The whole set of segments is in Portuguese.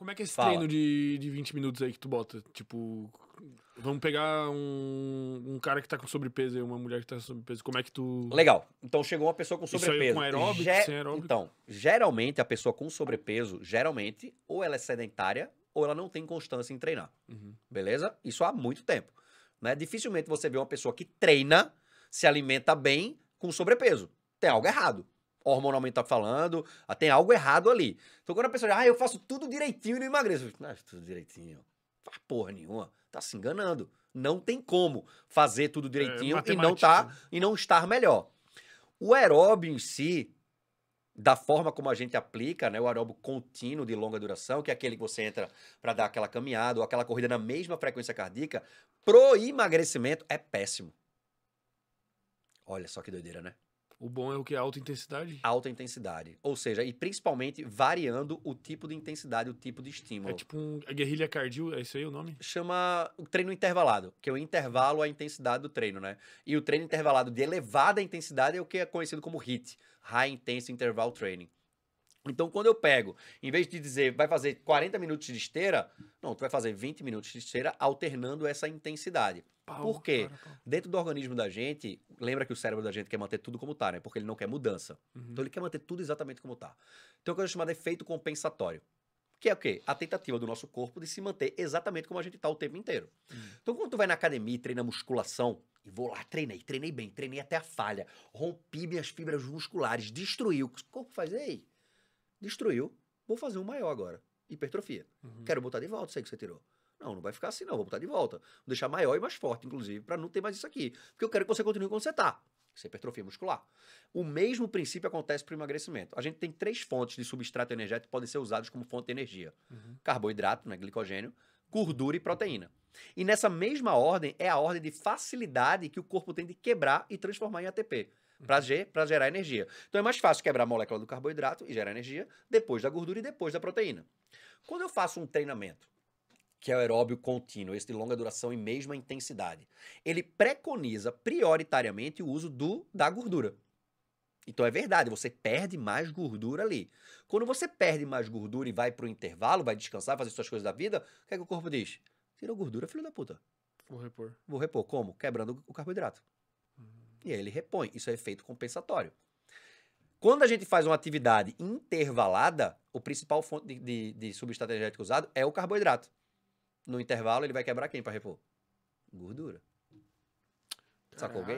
Como é que é esse Fala. treino de, de 20 minutos aí que tu bota? Tipo, vamos pegar um, um cara que tá com sobrepeso e uma mulher que tá com sobrepeso. Como é que tu. Legal. Então chegou uma pessoa com é sobrepeso. Isso com aeróbico, Ge sem aeróbico? Então, geralmente a pessoa com sobrepeso, geralmente, ou ela é sedentária ou ela não tem constância em treinar. Uhum. Beleza? Isso há muito tempo. Né? Dificilmente você vê uma pessoa que treina, se alimenta bem, com sobrepeso. Tem algo errado hormonalmente tá falando, ah, tem algo errado ali. Então quando a pessoa diz, ah, eu faço tudo direitinho e não emagreço, tudo direitinho, faz porra nenhuma, tá se enganando. Não tem como fazer tudo é, direitinho é, e não tá e não estar melhor. O aeróbio em si, da forma como a gente aplica, né, o aeróbio contínuo de longa duração, que é aquele que você entra para dar aquela caminhada ou aquela corrida na mesma frequência cardíaca, pro emagrecimento é péssimo. Olha só que doideira, né? O bom é o que? Alta intensidade? Alta intensidade. Ou seja, e principalmente variando o tipo de intensidade, o tipo de estímulo. É tipo um, a guerrilha cardio, é isso aí o nome? Chama o treino intervalado, que é o intervalo a intensidade do treino, né? E o treino intervalado de elevada intensidade é o que é conhecido como HIT, High Intense Interval Training. Então, quando eu pego, em vez de dizer vai fazer 40 minutos de esteira, não, tu vai fazer 20 minutos de esteira alternando essa intensidade. Pau, Por quê? Cara, Dentro do organismo da gente, lembra que o cérebro da gente quer manter tudo como tá, né? Porque ele não quer mudança. Uhum. Então, ele quer manter tudo exatamente como tá. Então, o que eu chamo de efeito compensatório. Que é o quê? A tentativa do nosso corpo de se manter exatamente como a gente tá o tempo inteiro. Uhum. Então, quando tu vai na academia e treina musculação, e vou lá, treinei, treinei bem, treinei até a falha, rompi minhas fibras musculares, destruiu. O corpo faz, ei, destruiu, vou fazer um maior agora. Hipertrofia. Uhum. Quero botar de volta, sei que você tirou. Não, não vai ficar assim, não. Vou botar de volta. Vou deixar maior e mais forte, inclusive, para não ter mais isso aqui. Porque eu quero que você continue como você está. Isso é hipertrofia muscular. O mesmo princípio acontece para o emagrecimento. A gente tem três fontes de substrato energético que podem ser usados como fonte de energia: uhum. carboidrato, né, glicogênio, gordura e uhum. proteína. E nessa mesma ordem é a ordem de facilidade que o corpo tem de quebrar e transformar em ATP. Para gerar energia. Então é mais fácil quebrar a molécula do carboidrato e gerar energia depois da gordura e depois da proteína. Quando eu faço um treinamento, que é o aeróbio contínuo, esse de longa duração e mesma intensidade, ele preconiza prioritariamente o uso do da gordura. Então é verdade, você perde mais gordura ali. Quando você perde mais gordura e vai para o intervalo, vai descansar, fazer suas coisas da vida, o que é que o corpo diz? Tirou gordura, filho da puta. Vou repor. Vou repor. Como? Quebrando o carboidrato e aí ele repõe. Isso é efeito compensatório. Quando a gente faz uma atividade intervalada, o principal fonte de, de, de substrato energético usado é o carboidrato. No intervalo, ele vai quebrar quem para repor? Gordura. Sacou alguém?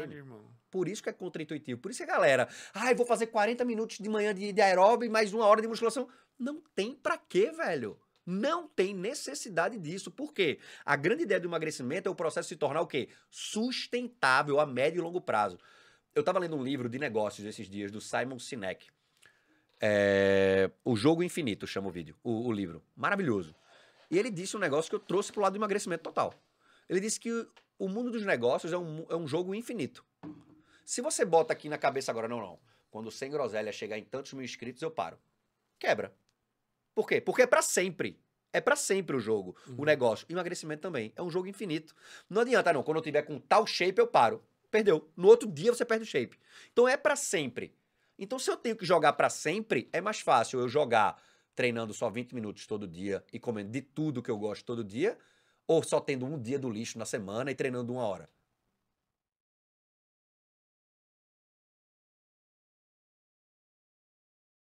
Por isso que é contraintuitivo. Por isso que a galera, ai, ah, vou fazer 40 minutos de manhã de, de aeróbio e mais uma hora de musculação. Não tem para quê, velho. Não tem necessidade disso, porque a grande ideia do emagrecimento é o processo se tornar o quê? Sustentável a médio e longo prazo. Eu estava lendo um livro de negócios esses dias, do Simon Sinek. É... O Jogo Infinito chama o vídeo, o, o livro. Maravilhoso. E ele disse um negócio que eu trouxe para o lado do emagrecimento total. Ele disse que o mundo dos negócios é um, é um jogo infinito. Se você bota aqui na cabeça agora, não, não, quando o Sem Groselha chegar em tantos mil inscritos, eu paro. Quebra. Por quê? Porque é para sempre. É para sempre o jogo, uhum. o negócio. Emagrecimento também. É um jogo infinito. Não adianta, não. Quando eu tiver com tal shape, eu paro. Perdeu. No outro dia você perde o shape. Então é para sempre. Então, se eu tenho que jogar para sempre, é mais fácil eu jogar treinando só 20 minutos todo dia e comendo de tudo que eu gosto todo dia, ou só tendo um dia do lixo na semana e treinando uma hora.